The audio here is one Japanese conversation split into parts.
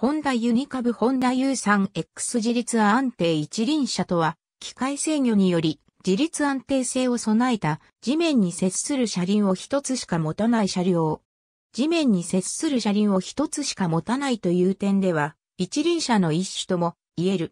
ホンダユニカブホンダ U3X 自立安定一輪車とは、機械制御により自立安定性を備えた地面に接する車輪を一つしか持たない車両。地面に接する車輪を一つしか持たないという点では、一輪車の一種とも言える。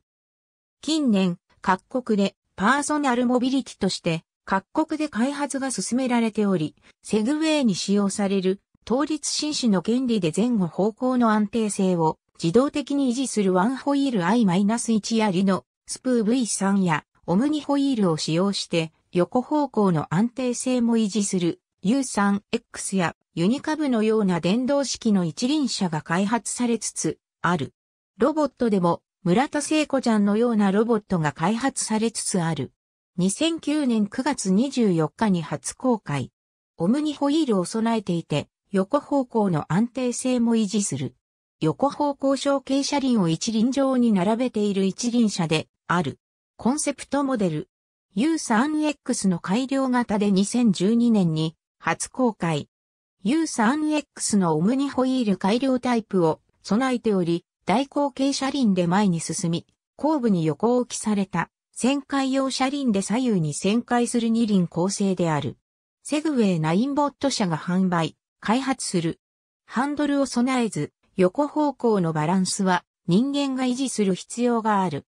近年、各国でパーソナルモビリティとして各国で開発が進められており、セグウェイに使用される倒立紳士の原理で前後方向の安定性を自動的に維持するワンホイール i-1 やリのスプー V3 やオムニホイールを使用して横方向の安定性も維持する U3X やユニカブのような電動式の一輪車が開発されつつある。ロボットでも村田聖子ちゃんのようなロボットが開発されつつある。2009年9月24日に初公開。オムニホイールを備えていて、横方向の安定性も維持する。横方向小傾車輪を一輪状に並べている一輪車である。コンセプトモデル U3X の改良型で2012年に初公開。U3X のオムニホイール改良タイプを備えており、大口径車輪で前に進み、後部に横置きされた旋回用車輪で左右に旋回する二輪構成である。セグウェイナインボット社が販売、開発する。ハンドルを備えず、横方向のバランスは人間が維持する必要がある。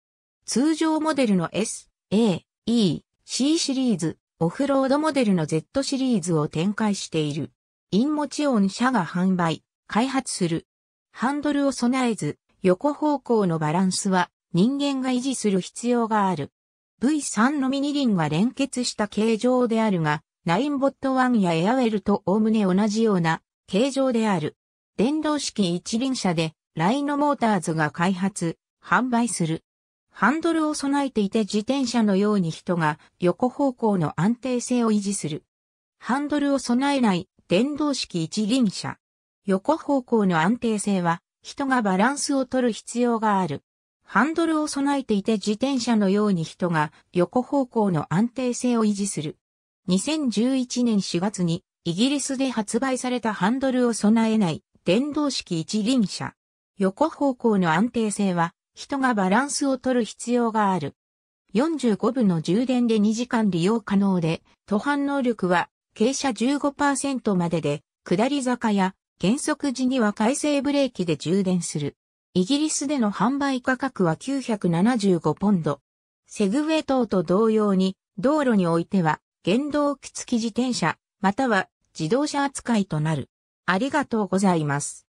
通常モデルの S、A、E、C シリーズ、オフロードモデルの Z シリーズを展開している。インモチオン社が販売、開発する。ハンドルを備えず、横方向のバランスは人間が維持する必要がある。V3 のミニ輪は連結した形状であるが、ナインボット1やエアウェルとおおむね同じような形状である。電動式一輪車で、ライノモーターズが開発、販売する。ハンドルを備えていて自転車のように人が横方向の安定性を維持する。ハンドルを備えない電動式一輪車。横方向の安定性は人がバランスを取る必要がある。ハンドルを備えていて自転車のように人が横方向の安定性を維持する。2011年4月にイギリスで発売されたハンドルを備えない電動式一輪車。横方向の安定性は、人がバランスを取る必要がある。45分の充電で2時間利用可能で、途半能力は傾斜15%までで、下り坂や減速時には回生ブレーキで充電する。イギリスでの販売価格は975ポンド。セグウェイ等と同様に、道路においては、原動機付き自転車、または自動車扱いとなる。ありがとうございます。